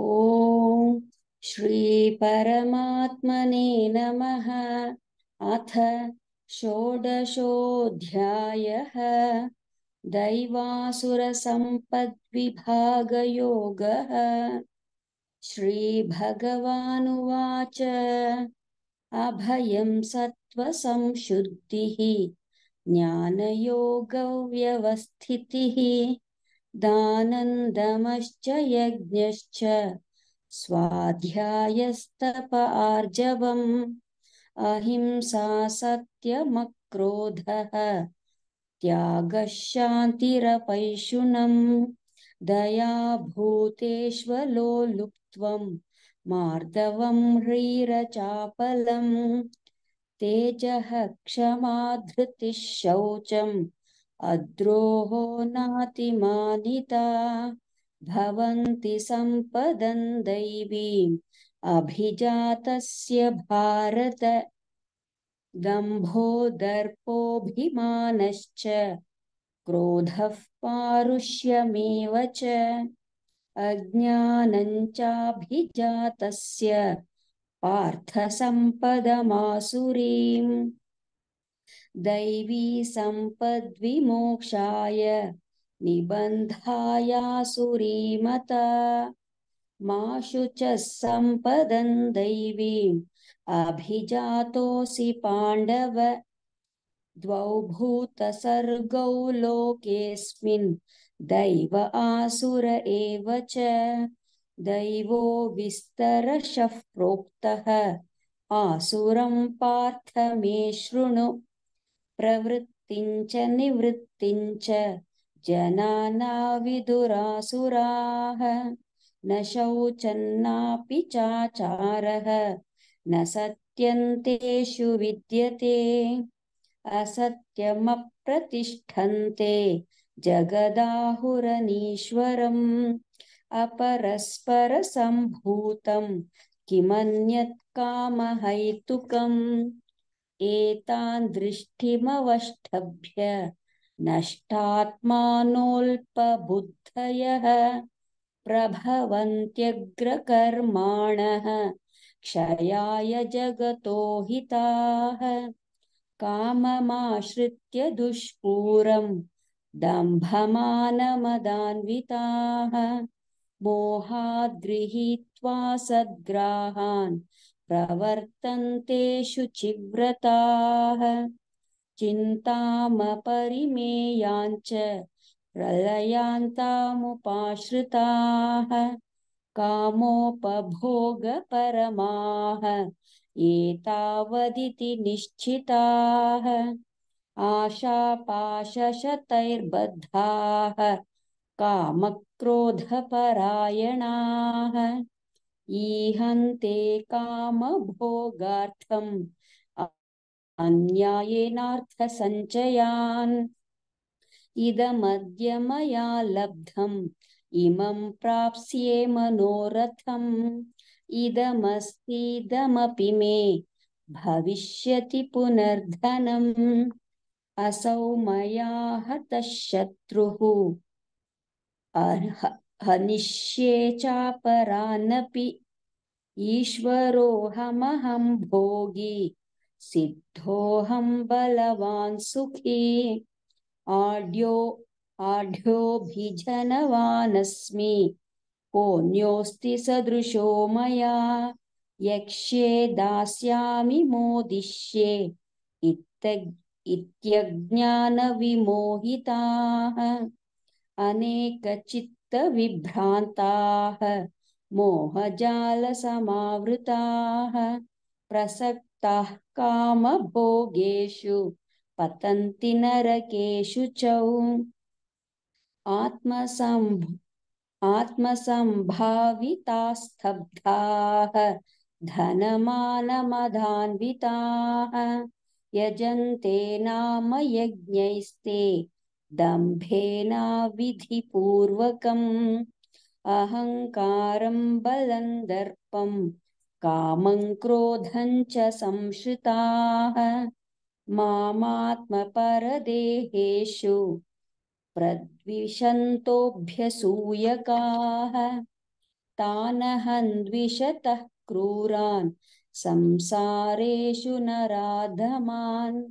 ॐ श्रीपरमात्मने नमः अथ षोडशोऽध्यायः दैवासुरसम्पद्विभागयोगः श्रीभगवानुवाच अभयं सत्त्वसंशुद्धिः ज्ञानयोगव्यवस्थितिः दानन्दमश्च यज्ञश्च स्वाध्यायस्तप आर्जवम् अहिंसा सत्यमक्रोधः त्यागः शान्तिरपैशुनम् दया भूतेष्वलो लुप्त्वम् मार्दवम् ह्रीरचापलम् तेजः क्षमाधृतिः शौचम् अद्रोहो नातिमानिता भवन्ति सम्पदं दैवीम् अभिजातस्य भारत दम्भो दर्पोऽभिमानश्च क्रोधः पारुष्यमेव च अज्ञानञ्चाभिजातस्य पार्थसम्पदमासुरीम् दैवी सम्पद्विमोक्षाय निबन्धायासुरीमत मा शुचः सम्पदन् दैवीम् अभिजातोऽसि पाण्डव द्वौ भूतसर्गौ लोकेऽस्मिन् दैव आसुर एव च दैवो विस्तरशः प्रोक्तः आसुरं पार्थ मे शृणु प्रवृत्तिञ्च निवृत्तिञ्च जनाना न शौचन्नापि चाचारः न सत्यन्तेषु विद्यते असत्यमप्रतिष्ठन्ते जगदाहुरनीश्वरम् अपरस्परसम्भूतम् किमन्यत् कामहैतुकम् एतान् दृष्टिमवष्टभ्य नष्टात्मानोऽल्पबुद्धयः प्रभवन्त्यग्रकर्माणः क्षयाय जगतो हिताः काममाश्रित्य दुष्पूरम् दम्भमानमदान्विताः मोहाद्गृहीत्वा सद्ग्राहान् प्रवर्तन्ते शुचिव्रताः चिन्तामपरिमेयाञ्च प्रलयान्तामुपाश्रिताः कामोपभोगपरमाः एतावदिति निश्चिताः आशापाशशतैर्बद्धाः कामक्रोधपरायणाः ईहन्ते कामभोगार्थम् अन्यायेनार्थसञ्चयान् इदमद्य मया लब्धम् इमं प्राप्स्ये मनोरथम् इदमस्तीदमपि मे भविष्यति पुनर्धनम् असौ मया हतः शत्रुः अर्ह हनिष्ये चापरानपि ईश्वरोऽहमहं भोगी सिद्धोऽहं बलवान् सुखी आढ्यो आढ्योऽभिजनवानस्मि कोऽन्योऽस्ति सदृशो मया यक्ष्ये दास्यामि मोदिष्ये इत्त इत्यज्ञानविमोहिताः अनेकचित् विभ्रान्ताः मोहजालसमावृताः प्रसक्ताः कामभोगेषु पतन्ति नरकेषु च आत्मसम्भ आत्मसम्भावितास्तब्धाः धनमानमधान्विताः यजन्ते नाम यज्ञैस्ते दम्भेनाविधिपूर्वकम् अहङ्कारं बलं दर्पं कामं क्रोधं च संश्रिताः मामात्मपरदेहेषु प्रद्विषन्तोऽभ्यसूयकाः तानहन्द्विषतः क्रूरान् संसारेषु नराधमान्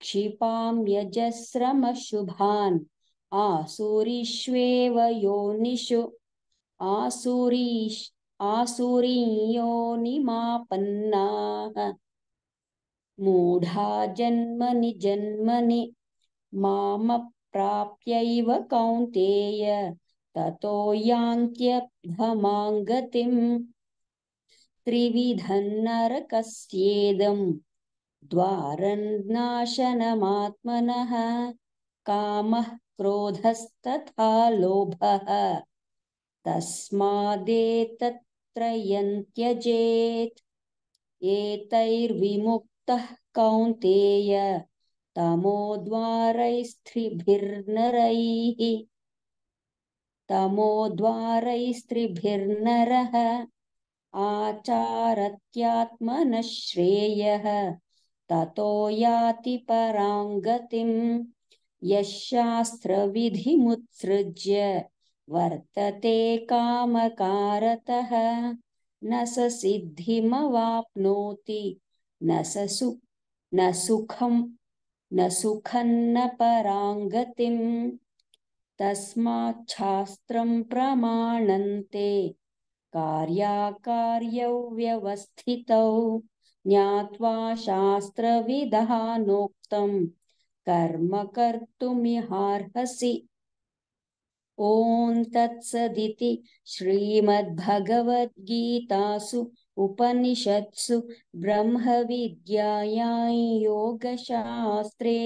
क्षिपां यजस्रमशुभान् आसुरिष्वेव योनिषुपन्नाः मूढा जन्मनि जन्मनि मामप्राप्यैव कौन्तेय ततो यान्त्यभमाङ्गतिम् त्रिविधन्नरकस्येदम् द्वारन्नाशनमात्मनः कामः क्रोधस्तथा लोभः तस्मादेतत्र यन्त्यजेत् एतैर्विमुक्तः कौन्तेयस्त्रिमोद्वारैस्त्रिभिर्नरः आचारत्यात्मनः श्रेयः ततो याति पराङ्गतिम् यशास्त्रविधिमुत्सृज्य वर्तते कामकारतः न स सिद्धिमवाप्नोति न स सु न सुखम् न सुखन्न पराङ्गतिम् तस्माच्छास्त्रम् प्रमाणन्ते कार्याकार्यौ व्यवस्थितौ ज्ञात्वा शास्त्रविदहानोक्तम् कर्म कर्तुमिहार्हसि ॐ तत्सदिति श्रीमद्भगवद्गीतासु उपनिषत्सु ब्रह्मविद्यायां योगशास्त्रे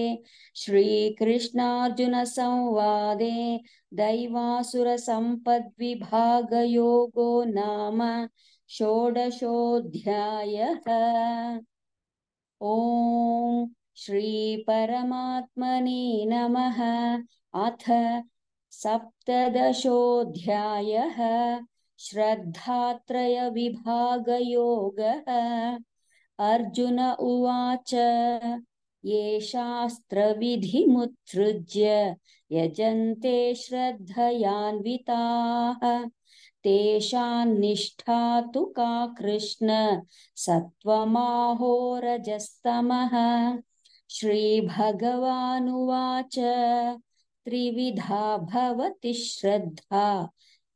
श्रीकृष्णार्जुनसंवादे दैवासुरसम्पद्विभागयोगो नाम षोडशोऽध्यायः ॐ श्रीपरमात्मने नमः अथ सप्तदशोऽध्यायः श्रद्धात्रयविभागयोगः अर्जुन उवाच ये शास्त्रविधिमुत्सृज्य यजन्ते श्रद्धयान्विताः तेषान्निष्ठा तु का कृष्ण सत्त्वमाहोरजस्तमः श्रीभगवानुवाच त्रिविधा भवति श्रद्धा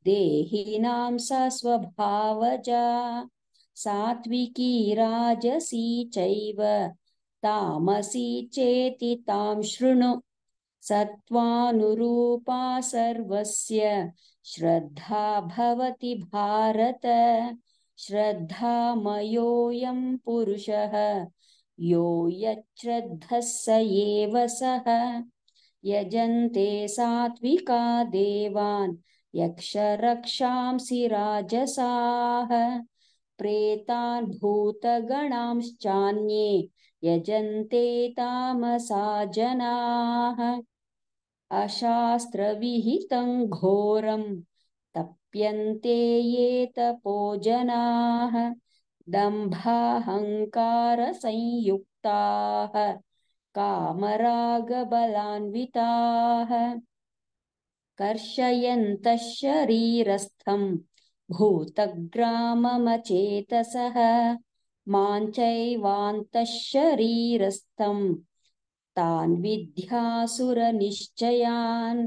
देहिनां सा स्वभावजा सात्विकी राजसी चैव तामसी चेति तां शृणु सत्त्वानुरूपा सर्वस्य श्रद्धा भवति भारत श्रद्धा श्रद्धामयोऽयं पुरुषः यो यच्छ्रद्धः स एव सः यजन्ते सात्विका देवान् यक्षरक्षांसि राजसाः प्रेतान् भूतगणांश्चान्ये यजन्ते तामसा जनाः अशास्त्रविहितं घोरं तप्यन्ते एतपो जनाः दम्भाहङ्कारसंयुक्ताः कामरागबलान्विताः कर्षयन्तः शरीरस्थं भूतग्राममचेतसः माञ्चैवान्तः शरीरस्थं विद्यासुरनिश्चयान्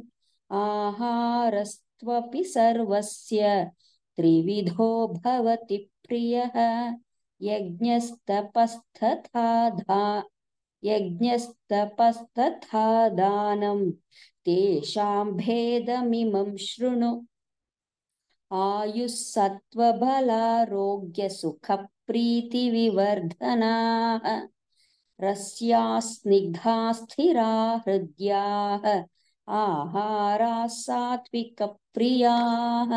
आहारस्त्वपि सर्वस्य त्रिविधो भवति तेषाम् भेदमिमं शृणु आयुःसत्त्वबलारोग्यसुखप्रीतिविवर्धनाः रस्या स्निग्धा स्थिरा हृद्याः आहाराः सात्विकप्रियाः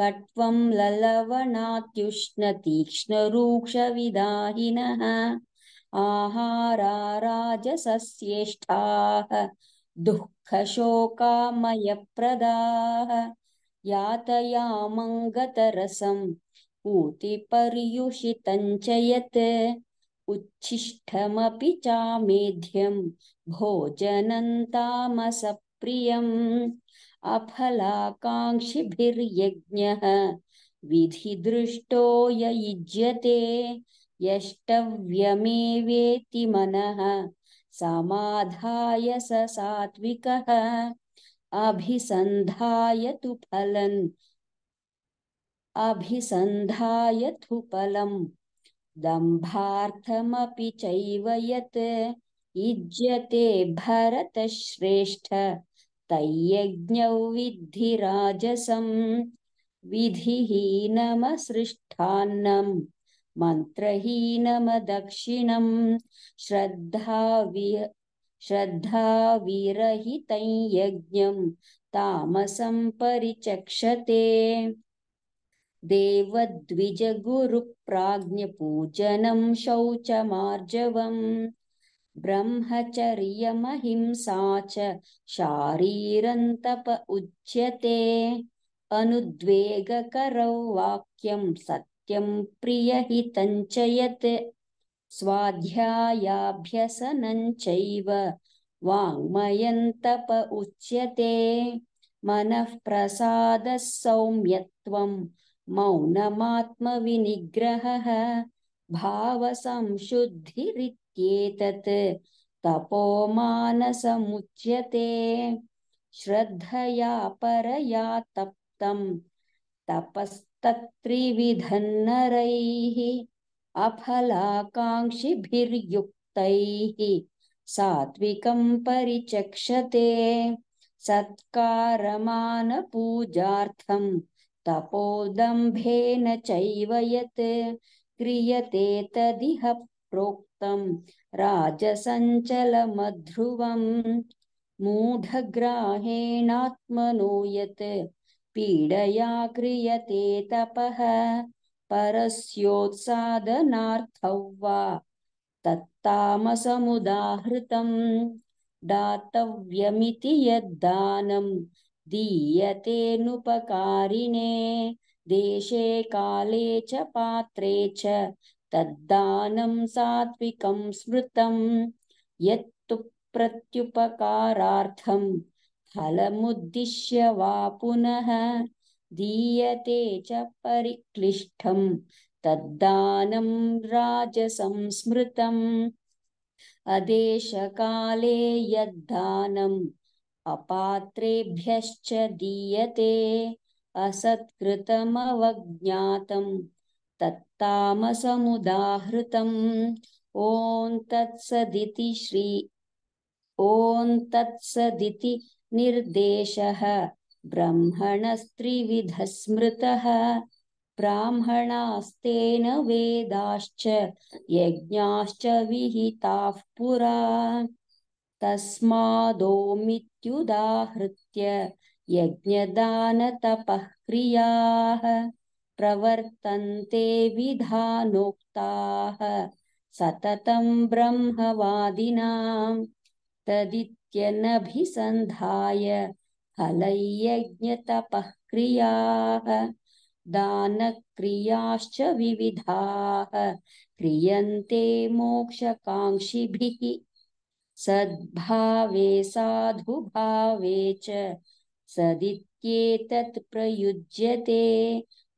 कट्वं ललवणात्युष्णतीक्ष्णरूक्षविदाहिनः आहारा राजसस्येष्ठाः दुःखशोकामयप्रदाः यातयामङ्गतरसं पूतिपर्युषितं च यत् उच्छिष्टमपि चामेध्यं तामसप्रियम् अफलाकाङ्क्षिभिर्यज्ञः विधिदृष्टो ययुज्यते यष्टव्यमेवेति मनः समाधाय फलन् अभिसन्धाय तु फलम् दम्भार्थमपि चैव यत् युज्यते भरतश्रेष्ठ तय्यज्ञौ विद्धि राजसं विधिहीनमसृष्टान्नम् मन्त्रहीनमदक्षिणम् श्रद्धावि श्रद्धाविरहितं यज्ञं तामसं परिचक्षते देवद्विजगुरुप्राज्ञपूजनं शौचमार्जवम् ब्रह्मचर्यमहिंसा च शारीरन्तप उच्यते अनुद्वेगकरौ वाक्यं सत्यं च यत् चैव वाङ्मयन्तप उच्यते मनःप्रसादसौम्यत्वम् मौनमात्मविनिग्रहः भावसंशुद्धिरित्येतत् तपो मानसमुच्यते श्रद्धया परया तप्तम् तपस्तत्त्रिविधन्नरैः अफलाकाङ्क्षिभिर्युक्तैः सात्विकम् परिचक्षते सत्कारमानपूजार्थम् तपोदम्भेन चैव यत् क्रियते तदिह प्रोक्तम् राजसञ्चलमध्रुवम् मूढग्राहेणात्मनो यत् पीडया क्रियते तपः परस्योत्सादनार्थौ वा तत्तामसमुदाहृतम् दातव्यमिति यद्दानम् दीयतेऽनुपकारिणे देशे काले च पात्रे च तद्दानं सात्विकं स्मृतं यत्तु प्रत्युपकारार्थं फलमुद्दिश्य वा पुनः दीयते च परिक्लिष्टं तद्दानं राजसंस्मृतम् अदेशकाले यद्दानं। अपात्रेभ्यश्च दीयते असत्कृतमवज्ञातं तत्तामसमुदाहृतम् ॐ तत्सदिति श्री ॐ तत्सदिति निर्देशः ब्रह्मणस्त्रिविधस्मृतः ब्राह्मणास्तेन वेदाश्च यज्ञाश्च विहिताः पुरा तस्मादोमित्युदाहृत्य यज्ञदानतपः क्रियाः प्रवर्तन्ते विधानोक्ताः सततं ब्रह्मवादिनां तदित्यनभिसन्धाय हलैयज्ञतपः क्रियाः दानक्रियाश्च विविधाः क्रियन्ते मोक्षकाङ्क्षिभिः सद्भावे साधुभावे च सदित्येतत् प्रयुज्यते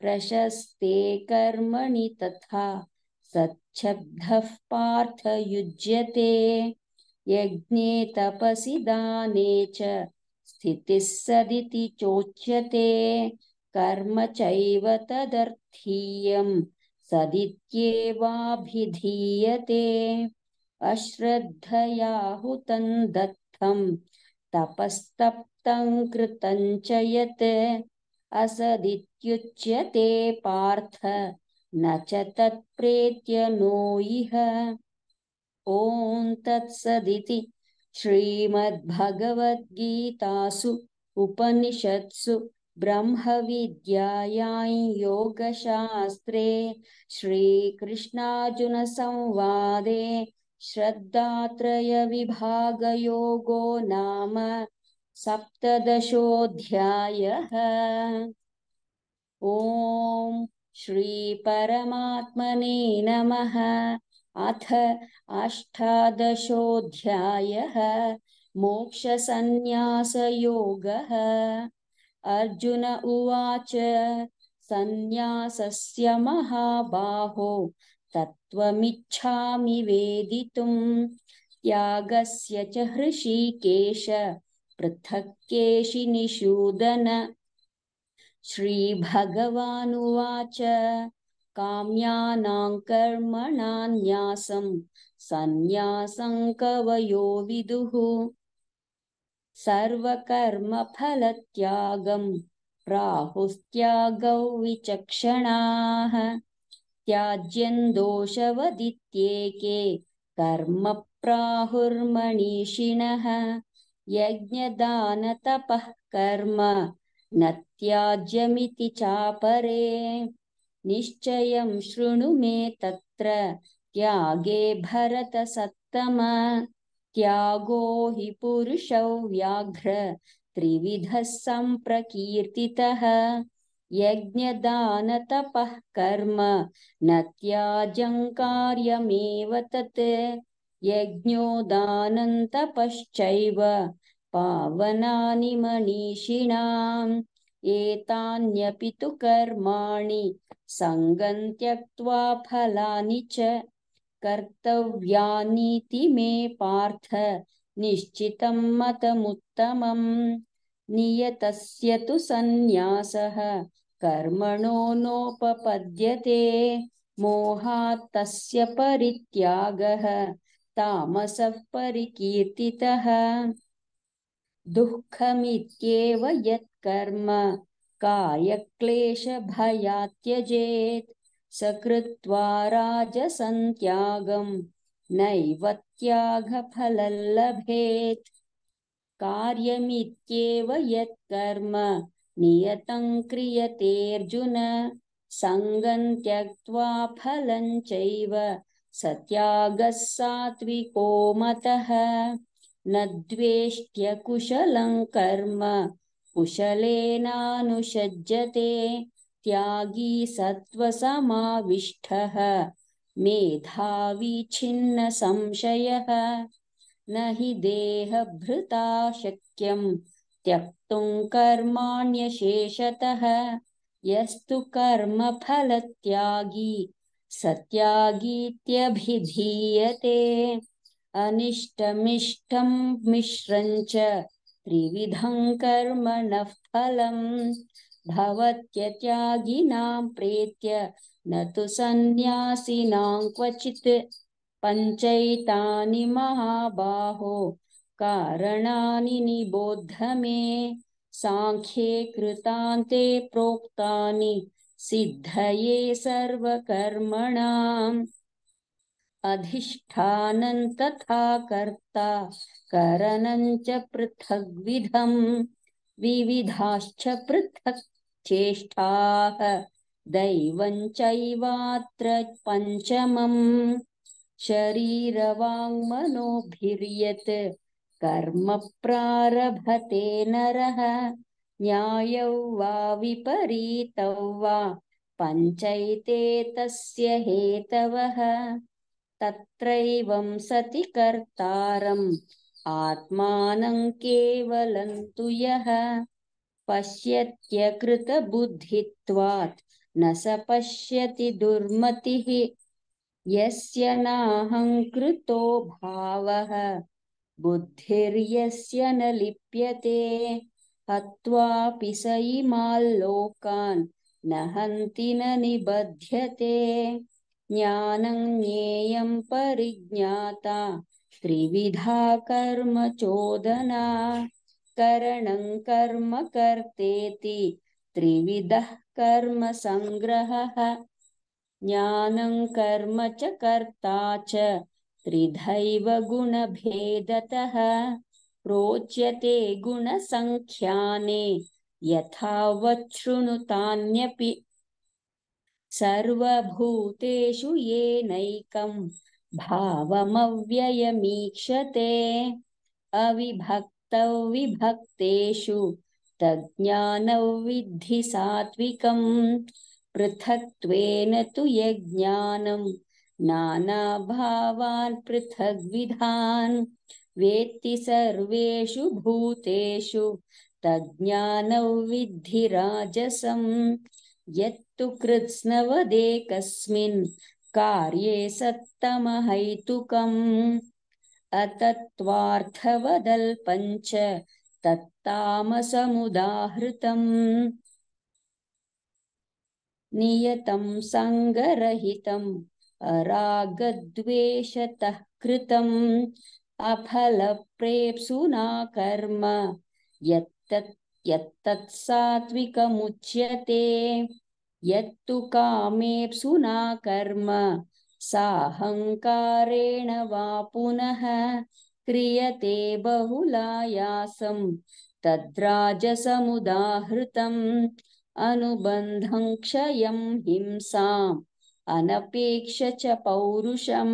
प्रशस्ते कर्मणि तथा सच्छब्दः पार्थ युज्यते यज्ञे तपसि दाने च स्थितिः सदिति चोच्यते कर्म चैव तदर्थीयम् सदित्येवाभिधीयते अश्रद्धया हुतं दत्तं तपस्तप्तं कृतं च यत् असदित्युच्यते पार्थ न च तत्प्रेत्य नो इह ॐ तत्सदिति श्रीमद्भगवद्गीतासु उपनिषत्सु ब्रह्मविद्यायां योगशास्त्रे श्रीकृष्णार्जुनसंवादे श्रद्धात्रय श्रद्धात्रयविभागयोगो नाम सप्तदशोऽध्यायः ॐ श्रीपरमात्मने नमः अथ अष्टादशोऽध्यायः मोक्षसन्न्यासयोगः अर्जुन उवाच सन्न्यासस्य महाबाहो तत्त्वमिच्छामि वेदितुं त्यागस्य च हृषि केश पृथक् केशिनिषूदन श्रीभगवानुवाच काम्यानां कर्मणान्यासं सन्न्यासं कवयो विदुः सर्वकर्मफलत्यागम् प्राहुस्त्यागौ विचक्षणाः त्याज्यं दोषवदित्येके कर्मप्राहुर्मणिषिणः यज्ञदानतपः कर्म न त्याज्यमिति चापरे निश्चयं शृणु मे तत्र त्यागे भरतसत्तम त्यागो हि पुरुषौ व्याघ्र त्रिविधः सम्प्रकीर्तितः यज्ञदानतपः कर्म न कार्यमेव तत् यज्ञोदानन्तपश्चैव पावनानि मनीषिणाम् एतान्यपि तु कर्माणि सङ्गं त्यक्त्वा फलानि च कर्तव्यानीति मे पार्थ निश्चितं मतमुत्तमम् नियतस्य तु सन्न्यासः कर्मणो नोपपद्यते मोहात्तस्य परित्यागः तामसः परिकीर्तितः दुःखमित्येव यत्कर्म कायक्लेशभयात्यजेत् त्यजेत् सकृत्वा राजसन्त्यागम् नैव त्यागफलल्लभेत् कार्यमित्येव यत्कर्म नियतं क्रियतेऽर्जुन सङ्गं त्यक्त्वा फलं चैव सत्यागः सात्विको मतः न कर्म कुशलेनानुषजते त्यागी सत्त्वसमाविष्ठः मेधाविच्छिन्नसंशयः न हि देहभृता शक्यम् त्यक्तुम् कर्माण्यशेषतः यस्तु कर्मफलत्यागी सत्यागीत्यभिधीयते अनिष्टमिष्टम् मिश्रम् च त्रिविधम् कर्मणः फलम् भवत्यत्यागिनाम् प्रेत्य न तु सन्न्यासिनाम् क्वचित् पञ्चैतानि महाबाहो कारणानि निबोद्ध मे साङ्ख्ये कृतान्ते प्रोक्तानि सिद्धये सर्वकर्मणाम् अधिष्ठानं तथा कर्ता करणञ्च पृथग्विधम् विविधाश्च पृथक् चेष्टाः दैवञ्चैवात्र चैवात्र पञ्चमम् शरीरवाङ्मनोभिर्यत् कर्म प्रारभते नरः न्यायौ वा विपरीतौ वा तस्य हेतवः तत्रैवं सति कर्तारम् आत्मानं केवलं तु यः पश्यत्यकृतबुद्धित्वात् न स पश्यति दुर्मतिः यस्य नाहङ्कृतो भावः बुद्धिर्यस्य न लिप्यते हत्वापि स इमाल्लोकान् न हन्ति न निबध्यते ज्ञानं ज्ञेयं परिज्ञाता त्रिविधा कर्मचोदना करणं कर्म कर्तेति त्रिविधः कर्मसङ्ग्रहः ज्ञानं कर्म च कर्ता च त्रिधैव गुणभेदतः प्रोच्यते गुणसङ्ख्याने यथावच्छृणुतान्यपि सर्वभूतेषु येनैकम् भावमव्ययमीक्षते अविभक्तौ विभक्तेषु तज्ज्ञानौ विद्धिसात्विकम् पृथक्त्वेन तु यज्ञानम् नानाभावान् पृथग्विधान् वेत्ति सर्वेषु भूतेषु तज्ज्ञानौ विद्धिराजसं यत्तु कृत्स्नवदेकस्मिन् कार्ये सत्तमहैतुकम् अतत्त्वार्थवदल्पञ्च तत्तामसमुदाहृतम् नियतं सङ्गरहितम् अरागद्वेषतः कृतम् अफलप्रेप्सुना कर्म यत्तत् यत्तत् सात्विकमुच्यते यत्तु कामेप्सुना कर्म साहङ्कारेण वा पुनः क्रियते बहुलायासं तद्राजसमुदाहृतम् अनुबन्धं क्षयं हिंसा अनपेक्ष च पौरुषं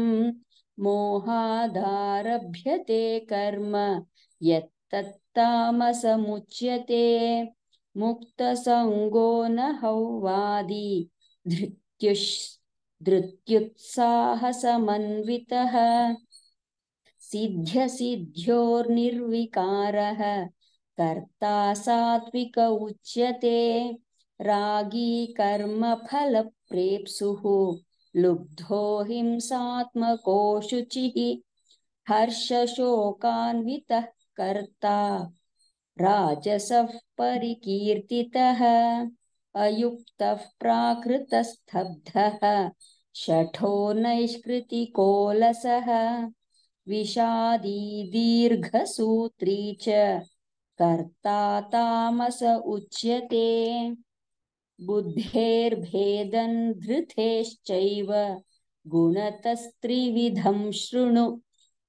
मोहादारभ्यते कर्म यत्तत्तामसमुच्यते मुक्तसङ्गो न हौवादी धृत्युः धृत्युत्साहसमन्वितः सिद्ध्यसिद्ध्योर्निर्विकारः कर्ता सात्विक उच्यते रागी कर्म फल प्रेप्सु लुब्धो हिंसात्मको शुचि हर्ष शोकान्वित कर्ता राजसः परिकीर्तितः अयुक्तः प्राकृतस्तब्धः शठो नैष्कृति कोलस विषादी दीर्घसूत्री च कर्ता तामस उच्यते बुद्धेर्भेदन् धृतेश्चैव गुणतस्त्रिविधं शृणु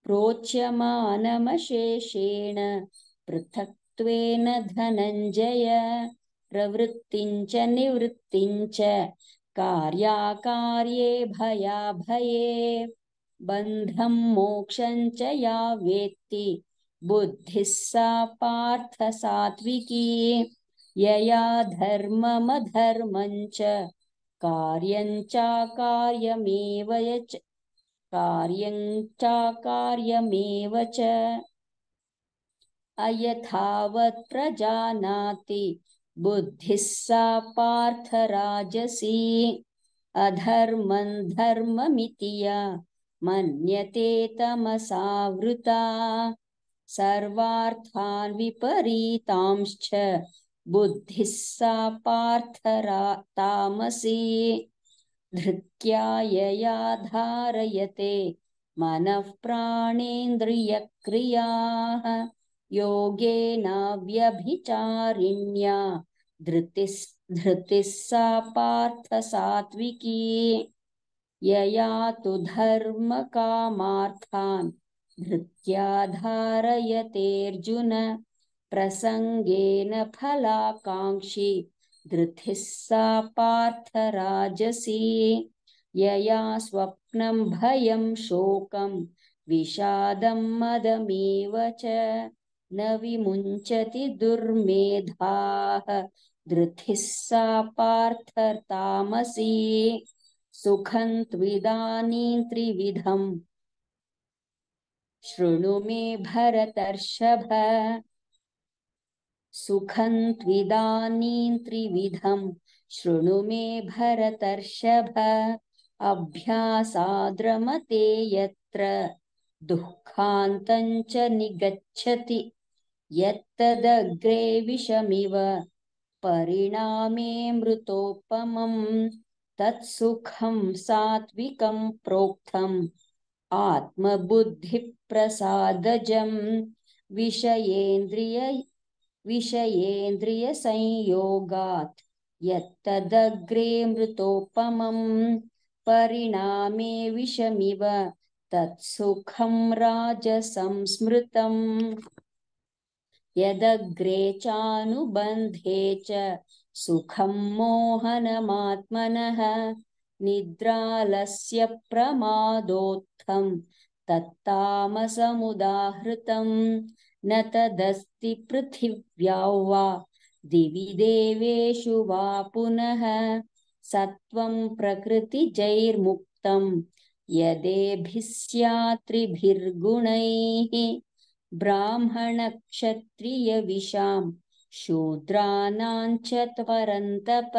प्रोच्यमानमशेषेण पृथक्त्वेन धनञ्जय प्रवृत्तिञ्च निवृत्तिञ्च कार्याकार्ये भयाभये बन्धं मोक्षं च या वेत्ति बुद्धिः सा पार्थसात्विकी यया धर्ममधर्मं प्रजानाति अयथावत्प्रजानाति बुद्धिस्सा पार्थराजसी अधर्मं धर्ममिति या मन्यते तमसावृता सर्वार्थान् विपरीतांश्च बुद्धिः सा पार्थरा तामसी धृत्या मन धारयते मनः प्राणेन्द्रियक्रियाः योगेनाव्यभिचारिण्या धृतिस् धृतिः सा पार्थसात्विकी यया तु धर्मकामार्थान् धृत्या धारयतेऽर्जुन प्रसङ्गेन फलाकाङ्क्षी धृतिः सा पार्थराजसी यया स्वप्नं भयं शोकं विषादं मदमेव च न विमुञ्चति दुर्मेधाः धृतिः पार्थतामसी सुखं त्विदानीं त्रिविधम् शृणु मे भरतर्षभ सुखं त्विदानीं त्रिविधं शृणु मे भरतर्षभ अभ्यासाद्रमते यत्र दुःखान्तं च निगच्छति यत्तदग्रे विषमिव परिणामे मृतोपमं तत्सुखं सात्विकं प्रोक्तम् आत्मबुद्धिप्रसादजं विषयेन्द्रिय विषयेन्द्रियसंयोगात् यत्तदग्रे मृतोपमम् परिणामे विषमिव तत्सुखं राजसंस्मृतम् यदग्रे चानुबन्धे च सुखं मोहनमात्मनः निद्रालस्य प्रमादोत्थं तत्तामसमुदाहृतम् न तदस्ति पृथिव्या वा दिवि देवेषु वा पुनः सत्त्वं प्रकृतिजैर्मुक्तम् यदेभिः स्यात्रिभिर्गुणैः ब्राह्मणक्षत्रियविशां त्वरन्तप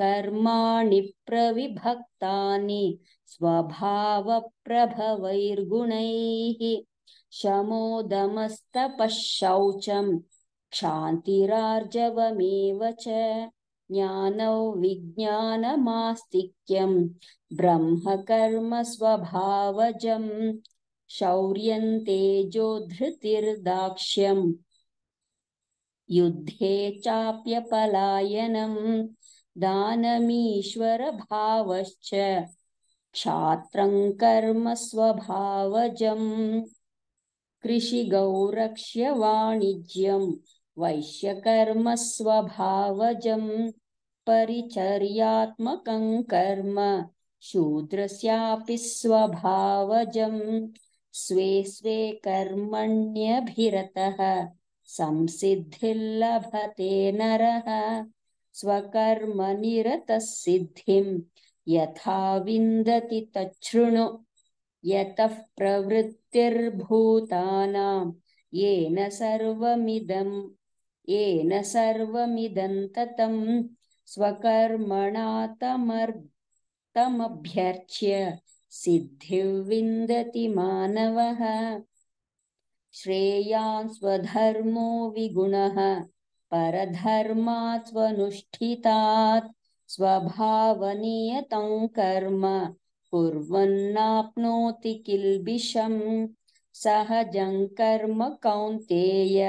कर्माणि प्रविभक्तानि स्वभावप्रभवैर्गुणैः शमोदमस्तपशौचं क्षान्तिरार्जवमेव च ज्ञानौ विज्ञानमास्तिक्यं ब्रह्मकर्म शौर्यं तेजोद्धृतिर्दाक्ष्यम् युद्धे चाप्यपलायनं दानमीश्वरभावश्च क्षात्रं कर्म स्वभावजम् कृषिगौरक्ष्यवाणिज्यं वैश्यकर्मस्वभावजं परिचर्यात्मकं कर्म शूद्रस्यापि स्वभावजं स्वे स्वे कर्मण्यभिरतः संसिद्धिर्लभते नरः स्वकर्मनिरतः सिद्धिं यथा विन्दति तच्छृणु यतः प्रवृत्तिर्भूतानां येन सर्वमिदन्ततं स्वकर्मणा तमर्थमभ्यर्च्य सिद्धिर्विन्दति मानवः स्वधर्मो विगुणः परधर्मा स्वभावनियतं कर्म कुर्वन्नाप्नोति किल्बिषम् सहजं कर्म कौन्तेय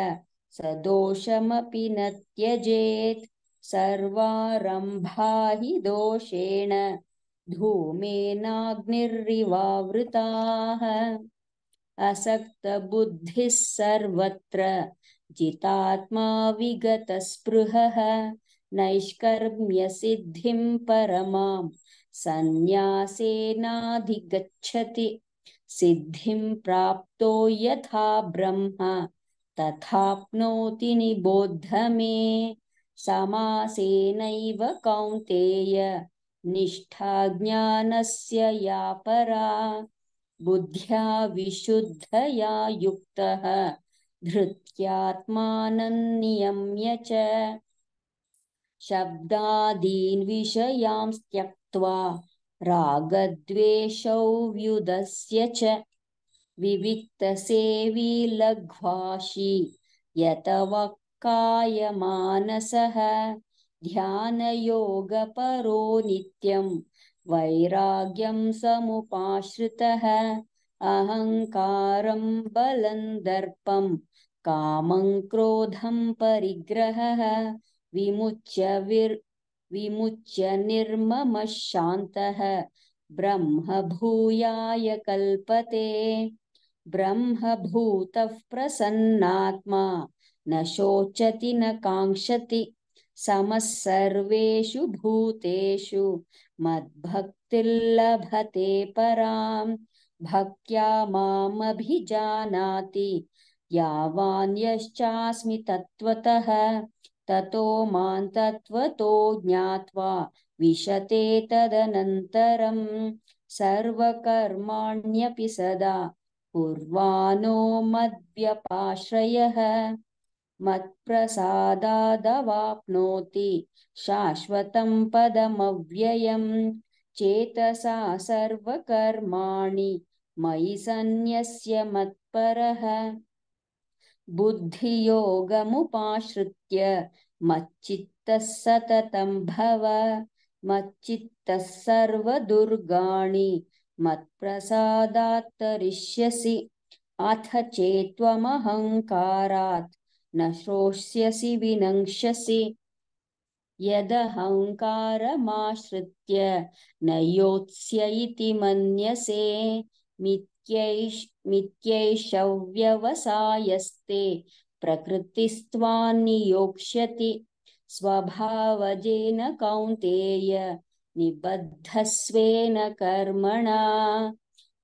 सदोषमपि न त्यजेत् सर्वारम्भा हि दोषेण धूमेनाग्निर्रिवावृताः असक्तबुद्धिः सर्वत्र जितात्मा विगतस्पृहः नैष्कर्म्यसिद्धिं परमाम् सन्यासेनाधिगच्छति सिद्धिं प्राप्तो यथा ब्रह्म तथाप्नोति निबोध मे समासेनैव कौन्तेय निष्ठा ज्ञानस्य या परा बुद्ध्या विशुद्धया युक्तः धृत्यात्मानं नियम्य च शब्दादीन् त्यक्त्वा रागद्वेषौ व्युदस्य च विविक्तसेवी लघ्वाशी यतवक्कायमानसः ध्यानयोगपरो नित्यं वैराग्यं समुपाश्रितः अहङ्कारं बलं दर्पं कामं क्रोधं परिग्रहः विमुच्य विमुच्य निर्ममः शान्तः भूयाय कल्पते ब्रह्मभूतः प्रसन्नात्मा न शोचति न काङ्क्षति समः सर्वेषु भूतेषु मद्भक्तिर्लभते पराम् भक्त्या मामभिजानाति यावान्यश्चास्मि तत्त्वतः ततो मां तत्त्वतो ज्ञात्वा विशते तदनन्तरं सर्वकर्माण्यपि सदा कुर्वाणो मद्व्यपाश्रयः मत्प्रसादादवाप्नोति शाश्वतं पदमव्ययम् चेतसा सर्वकर्माणि मयि सन्न्यस्य मत्परः बुद्धियोगमुपाश्रित्य मच्चित्तः सततं भव मच्चित्तः सर्वदुर्गाणि मत्प्रसादात्तरिष्यसि अथ चेत्त्वमहङ्कारात् न श्रोष्यसि विनङ्क्ष्यसि यदहङ्कारमाश्रित्य न योत्स्य इति मन्यसे मिथ्यैष मिथ्यैषव्यवसायस्ते प्रकृतिस्त्वान्नियोक्ष्यति स्वभावजेन कौन्तेय निबद्धस्वेन कर्मणा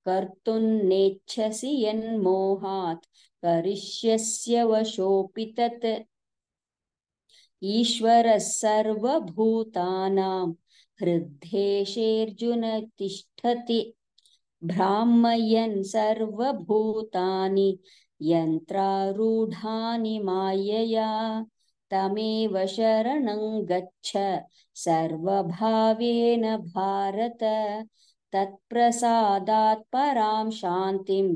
कर्तुन्नेच्छसि यन्मोहात् करिष्यस्य वशोऽपि तत् ईश्वरः सर्वभूतानां तिष्ठति भ्रामयन् सर्वभूतानि यन्त्रारूढानि मायया तमेव शरणं गच्छ सर्वभावेन भारत तत्प्रसादात् परां शान्तिं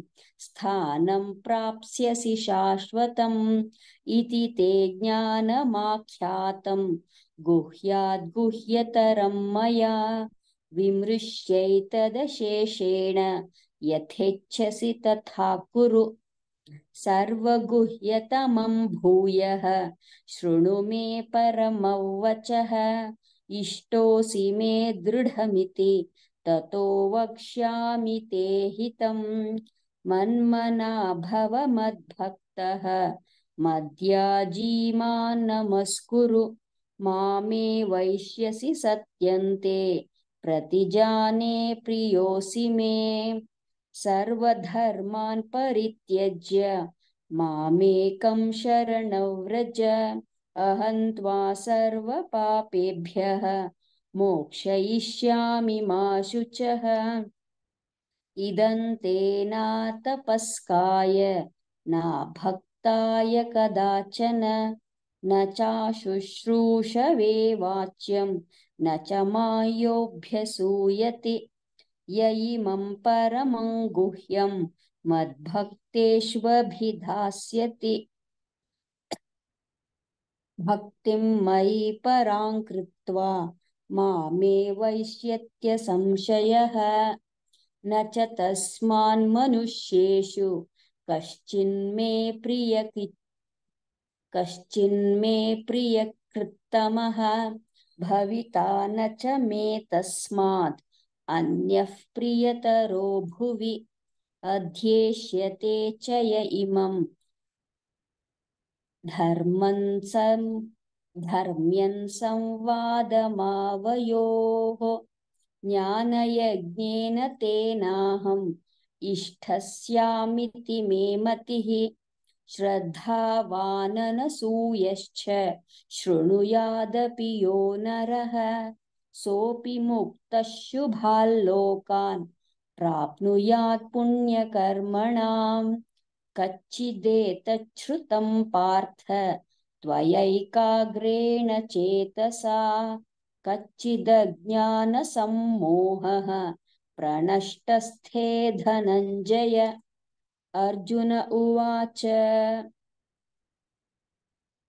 स्थानं प्राप्स्यसि शाश्वतम् इति ते ज्ञानमाख्यातं गुह्याद् मया विमृश्यैतदशेषेण यथेच्छसि तथा कुरु सर्वगुह्यतमं भूयः शृणु मे परमवचः इष्टोऽसि मे दृढमिति ततो वक्ष्यामि ते हितं मन्मना भवमद्भक्तः नमस्कुरु मा वैश्यसि सत्यन्ते प्रतिजाने प्रियोऽसि मे सर्वधर्मान् परित्यज्य मामेकं शरणव्रज व्रज अहं त्वा सर्वपापेभ्यः मोक्षयिष्यामि मा शुचः इदं तपस्काय न भक्ताय कदाचन न चाशुश्रूषवे वाच्यम् न च मायोऽभ्यसूयति य इमं परमं गुह्यं मद्भक्तेष्वभिधास्यति भक्तिं मयि परां कृत्वा मामेवैष्यत्य संशयः न च तस्मान्मनुष्येषु कश्चिन्मे प्रियकि कश्चिन्मे प्रियकृत्तमः भविता न च मे तस्मात् अन्यः प्रियतरो भुवि अध्येष्यते च य इमम् धर्मं सं धर्म्यं संवादमावयोः ज्ञानयज्ञेन तेनाहम् इष्टस्यामिति मे मतिः श्रद्धावाननसूयश्च शृणुयादपि यो नरः सोऽपि मुक्तः शुभाल्लोकान् प्राप्नुयात् पुण्यकर्मणाम् कच्चिदेतच्छ्रुतम् पार्थ त्वयैकाग्रेण चेतसा कच्चिदज्ञानसम्मोहः प्रणष्टस्थे धनञ्जय अर्जुन उवाच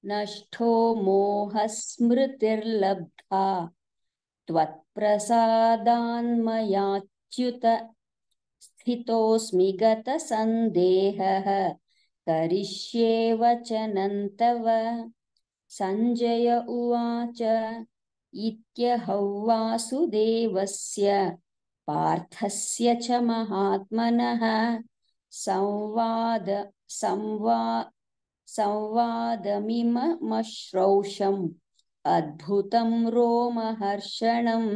नष्टो मोहस्मृतिर्लब्धा त्वत्प्रसादान्मयाच्युत स्थितोऽस्मि गतसन्देहः करिष्ये वचनं तव सञ्जय उवाच इत्यहौवासुदेवस्य पार्थस्य च महात्मनः संवाद संवा संवादमिममश्रौषम् अद्भुतं रोमहर्षणं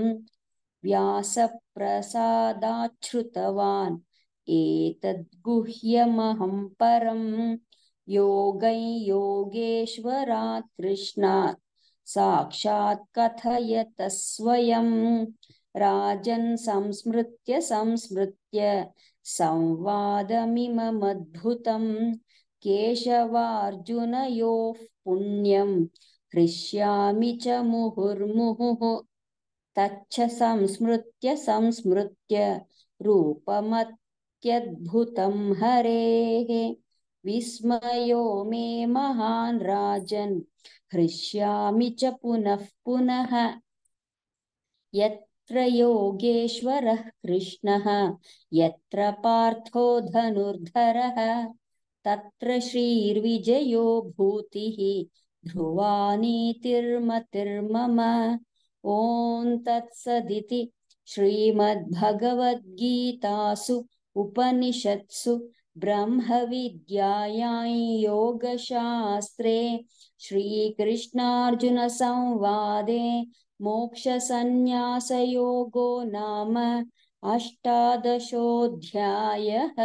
व्यासप्रसादाच्छ्रुतवान् एतद्गुह्यमहं परं योगै योगेश्वरा कृष्णात् स्वयम् राजन् संस्मृत्य संस्मृत्य केशवार्जुन केशवार्जुनयोः पुण्यं हृष्यामि च मुहुर्मुहुः तच्छ संस्मृत्य संस्मृत्य रूपमत्यद्भुतं हरेः विस्मयो मे महान् राजन् हृष्यामि च पुनः पुनः यत् यत्र योगेश्वरः कृष्णः यत्र पार्थो धनुर्धरः तत्र श्रीर्विजयो भूतिः ध्रुवा ॐ तत्सदिति श्रीमद्भगवद्गीतासु उपनिषत्सु ब्रह्मविद्यायां योगशास्त्रे श्रीकृष्णार्जुनसंवादे मोक्षसन्न्यासयोगो नाम अष्टादशोऽध्यायः